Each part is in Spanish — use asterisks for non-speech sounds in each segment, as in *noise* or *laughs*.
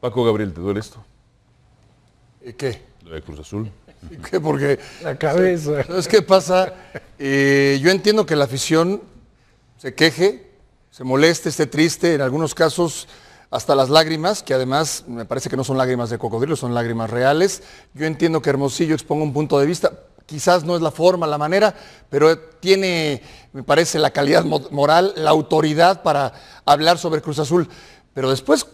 Paco Gabriel, ¿te duele esto? ¿Qué? Lo de Cruz Azul. ¿Qué? Porque... La cabeza. ¿Sabes qué pasa? Eh, yo entiendo que la afición se queje, se moleste, esté triste, en algunos casos hasta las lágrimas, que además me parece que no son lágrimas de cocodrilo, son lágrimas reales. Yo entiendo que Hermosillo exponga un punto de vista, quizás no es la forma, la manera, pero tiene, me parece, la calidad moral, la autoridad para hablar sobre Cruz Azul. Pero después,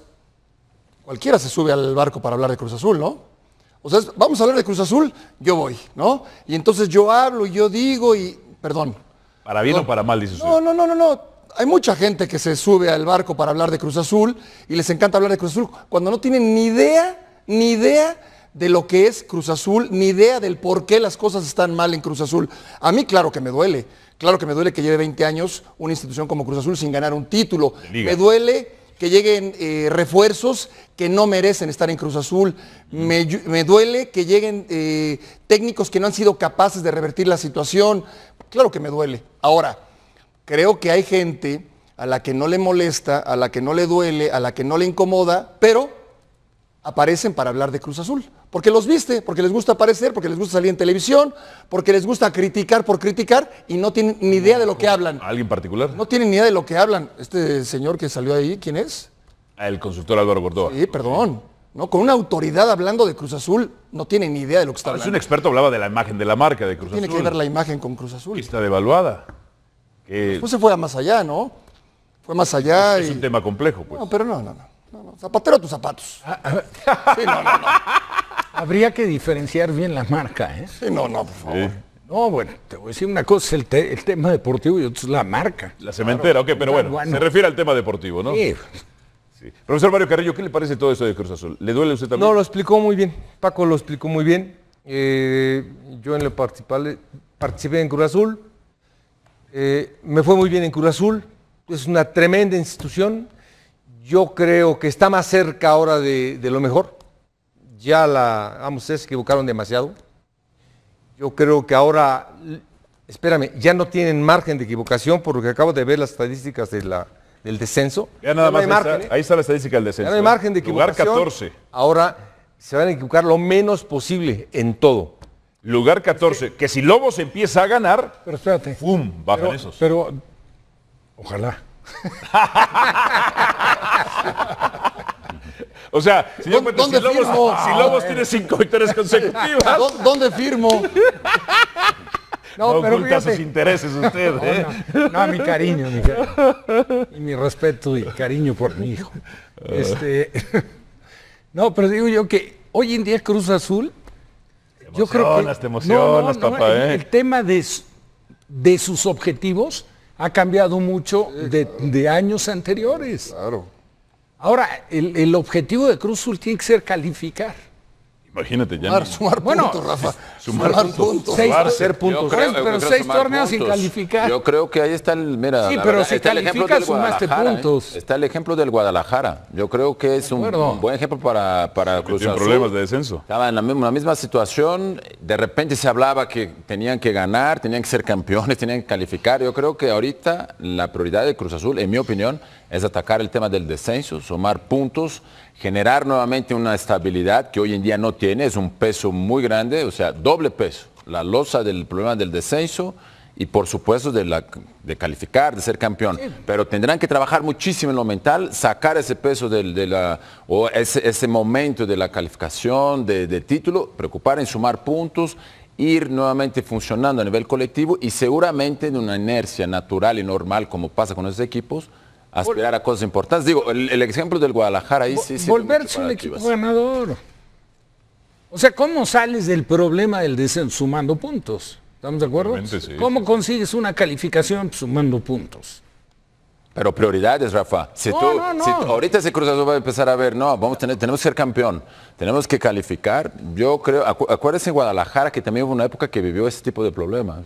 cualquiera se sube al barco para hablar de Cruz Azul, ¿no? O sea, vamos a hablar de Cruz Azul, yo voy, ¿no? Y entonces yo hablo, y yo digo y, perdón. ¿Para bien o para mal, dice usted? No, no, no, no, no. Hay mucha gente que se sube al barco para hablar de Cruz Azul y les encanta hablar de Cruz Azul cuando no tienen ni idea, ni idea de lo que es Cruz Azul, ni idea del por qué las cosas están mal en Cruz Azul. A mí claro que me duele, claro que me duele que lleve 20 años una institución como Cruz Azul sin ganar un título. Me duele que lleguen eh, refuerzos que no merecen estar en Cruz Azul. Me, duele que lleguen eh, técnicos que no han sido capaces de revertir la situación. Claro que me duele. Ahora, creo que hay gente a la que no le molesta, a la que no le duele, a la que no le incomoda, pero aparecen para hablar de Cruz Azul. Porque los viste, porque les gusta aparecer, porque les gusta salir en televisión, porque les gusta criticar por criticar y no tienen ni idea de lo que hablan. alguien particular? No tienen ni idea de lo que hablan. Este señor que salió ahí, ¿quién es? Ah, el consultor Álvaro Gordoa. Sí, perdón. ¿no? Con una autoridad hablando de Cruz Azul, no tienen ni idea de lo que está ah, hablando. Es un experto hablaba de la imagen de la marca de Cruz Azul. Tiene que ver la imagen con Cruz Azul. está devaluada. Que... Pues se fue a más allá, ¿no? Fue más allá. es un tema complejo, pues. No, pero no, no, no no, Zapatero tus zapatos. Ah, sí, no, no, Habría que diferenciar bien la marca, ¿eh? Sí, no, no, por favor. No, bueno, te voy a decir una cosa, el, el tema deportivo y otro es la marca. La cementera, ok, pero bueno, se refiere al tema deportivo, ¿no? Sí. Profesor Mario Carrillo, ¿qué le parece todo eso de Cruz Azul? ¿Le duele a usted también? No, lo explicó muy bien. Paco lo explicó muy bien. Eh, yo en lo participé en Cruz Azul. Eh, me fue muy bien en Cruz Azul. Es una tremenda institución yo creo que está más cerca ahora de, lo mejor. Ya la, vamos, se equivocaron demasiado. Yo creo que ahora, espérame, ya no tienen margen de equivocación porque acabo de ver las estadísticas del descenso. Ya nada más, ¿eh? ahí está la estadística del descenso. Ya no hay ¿eh? margen de equivocación. Lugar 14. Ahora se van a equivocar lo menos posible en todo. Lugar 14, que si Lobos empieza a ganar, pero espérate, ¡pum! bajan esos. Pero, ojalá. *laughs* O sea, si, si Lobos, tiene cinco victorias consecutivas. ¿Dónde firmo? *laughs* No, oculta sus intereses usted. No, ¿eh? no, mi cariño, mi cariño. Y mi respeto y cariño por mi hijo. Ah. Este, *laughs* no, pero digo yo que hoy en día Cruz Azul, yo creo que... te emocionas, papá, ¿eh? el, tema de, de sus objetivos ha cambiado mucho de, años anteriores. Claro. Ahora, el, objetivo de Cruz Azul tiene que ser calificar. Imagínate, ya. Sumar, sumar puntos, Rafa. *laughs* Sumar, puntos. puntos. Seis, ser puntos. pero seis torneos sin calificar. Yo creo que ahí está el. Mira, sí, pero si está el ¿eh? puntos. Está el ejemplo del Guadalajara. Yo creo que es un, buen ejemplo para, Cruz Azul. problemas de descenso. Estaba en la misma, situación. De repente se hablaba que tenían que ganar, tenían que ser campeones, tenían que calificar. Yo creo que ahorita la prioridad de Cruz Azul, en mi opinión, es atacar el tema del descenso, sumar puntos, generar nuevamente una estabilidad que hoy en día no tiene, es un peso muy grande, o sea, doble peso, la losa del problema del descenso y por supuesto de, calificar, de ser campeón. Pero tendrán que trabajar muchísimo en lo mental, sacar ese peso de la, o ese, momento de la calificación, de, de título, preocupar en sumar puntos, ir nuevamente funcionando a nivel colectivo y seguramente en una inercia natural y normal como pasa con esos equipos, aspirar a cosas importantes. Digo, el, ejemplo del Guadalajara ahí sí. Volverse un equipo ganador. O sea, ¿cómo sales del problema del descenso sumando puntos? ¿Estamos de acuerdo? ¿Cómo consigues una calificación sumando puntos? Pero prioridades, Rafa. Si tú, ahorita ese Cruz va a empezar a ver, no, vamos a tener, tenemos que ser campeón, tenemos que calificar. Yo creo, acuérdese en Guadalajara que también hubo una época que vivió ese tipo de problemas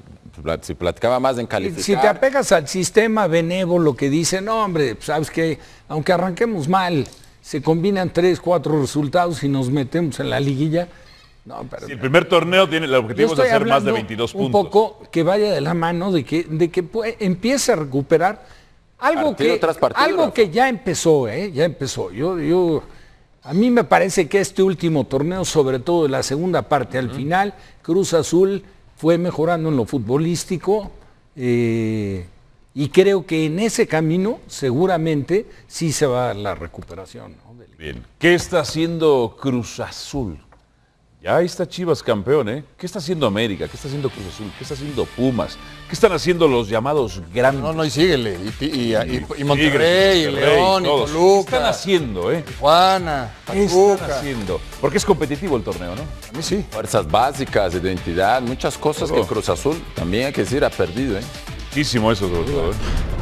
si platicaba más en calificar. Si te apegas al sistema benévolo que dice, no hombre, sabes que aunque arranquemos mal, se combinan tres, cuatro resultados y nos metemos en la liguilla. si el primer torneo tiene el objetivo de hacer más de 22 puntos. Un poco que vaya de la mano de que, de que empiece a recuperar algo que algo que ya empezó, ¿eh? ya empezó. Yo, yo, a mí me parece que este último torneo, sobre todo de la segunda parte, al final, Cruz Azul fue mejorando en lo futbolístico eh, y creo que en ese camino seguramente sí se va la recuperación. Bien, ¿qué está haciendo Cruz Azul? ahí está Chivas campeón, ¿eh? ¿Qué está haciendo América? ¿Qué está haciendo Cruz Azul? ¿Qué está haciendo Pumas? ¿Qué están haciendo los llamados grandes? No, no, y síguele. Y, y, Monterrey, y León, y Toluca. ¿Qué están haciendo, eh? ¿Qué están haciendo? Porque es competitivo el torneo, ¿no? A mí sí. Fuerzas básicas, identidad, muchas cosas que Cruz Azul, también hay que decir, ha perdido, ¿eh? Muchísimo eso, ¿eh?